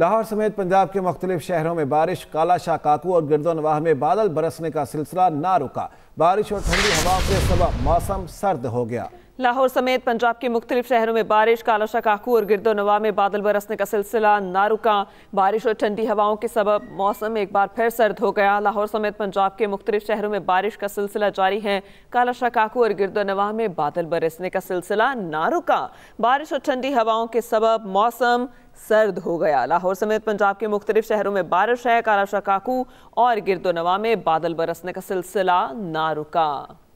लाहौर समेत पंजाब के मुख्तलिफ शहरों में बारिश काला शाह काकू और गिरदोनवाह में बादल बरसने का सिलसिला ना रुका बारिश और ठंडी हवाओं के सब मौसम सर्द हो गया लाहौर समेत पंजाब के मुख्तलिफ शहरों में बारिश कालाशा काकू और गिरदोनवा में बादल बरसने का सिलसिला ना रुका बारिश और ठंडी हवाओं के सबब मौसम एक बार फिर सर्द हो गया लाहौर समेत पंजाब के मुख्तलिफ शहरों में बारिश का सिलसिला जारी है कालाशा काकू और गिरदोनवा में बादल बरसने का सिलसिला ना रुका बारिश और ठंडी हवाओं के सबब मौसम सर्द हो गया लाहौर समेत पंजाब के मुख्तलिफ शहरों में बारिश है काला काकू और गिरदोनवा में बादल बरसने का सिलसिला ना रुका